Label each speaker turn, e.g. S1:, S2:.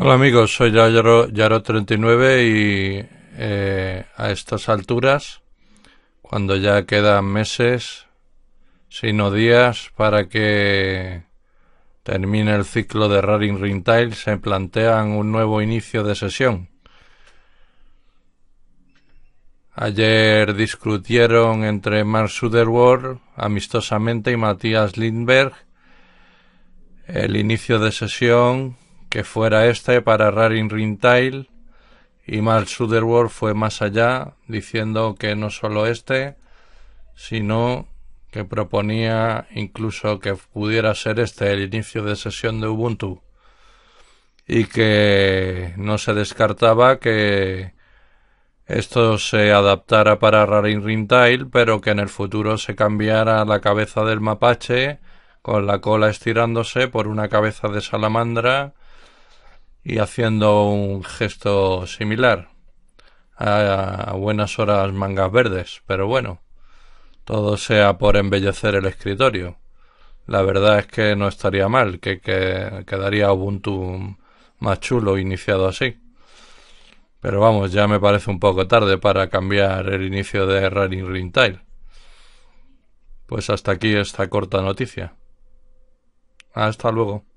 S1: Hola amigos, soy Yaro, 39 y eh, a estas alturas, cuando ya quedan meses, sino días, para que termine el ciclo de Raring Rintail, se plantean un nuevo inicio de sesión. Ayer discutieron entre Mark Sutherworld amistosamente y Matías Lindberg el inicio de sesión que fuera este para Rarin Rintail y Mark Sutherworth fue más allá diciendo que no solo este, sino que proponía incluso que pudiera ser este el inicio de sesión de Ubuntu y que no se descartaba que esto se adaptara para Rarin Rintail, pero que en el futuro se cambiara la cabeza del mapache con la cola estirándose por una cabeza de salamandra y haciendo un gesto similar a buenas horas mangas verdes, pero bueno, todo sea por embellecer el escritorio. La verdad es que no estaría mal, que, quedaría Ubuntu más chulo iniciado así. Pero vamos, ya me parece un poco tarde para cambiar el inicio de Running Ring Tile. Pues hasta aquí esta corta noticia. Hasta luego.